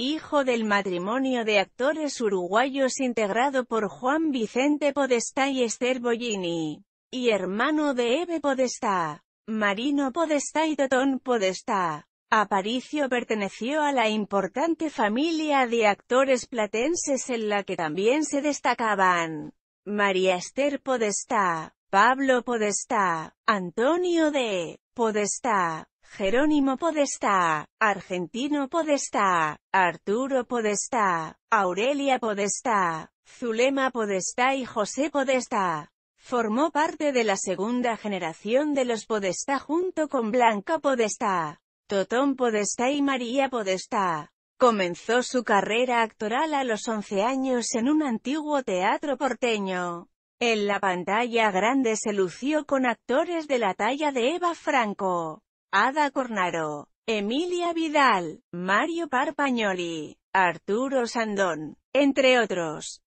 hijo del matrimonio de actores uruguayos integrado por Juan Vicente Podestá y Esther Bollini, y hermano de Eve Podestá, Marino Podestá y Totón Podestá. Aparicio perteneció a la importante familia de actores platenses en la que también se destacaban María Esther Podestá, Pablo Podestá, Antonio de Podestá, Jerónimo Podestá, Argentino Podestá, Arturo Podestá, Aurelia Podestá, Zulema Podestá y José Podestá. Formó parte de la segunda generación de los Podestá junto con Blanca Podestá, Totón Podestá y María Podestá. Comenzó su carrera actoral a los 11 años en un antiguo teatro porteño. En la pantalla grande se lució con actores de la talla de Eva Franco, Ada Cornaro, Emilia Vidal, Mario Parpañoli, Arturo Sandón, entre otros.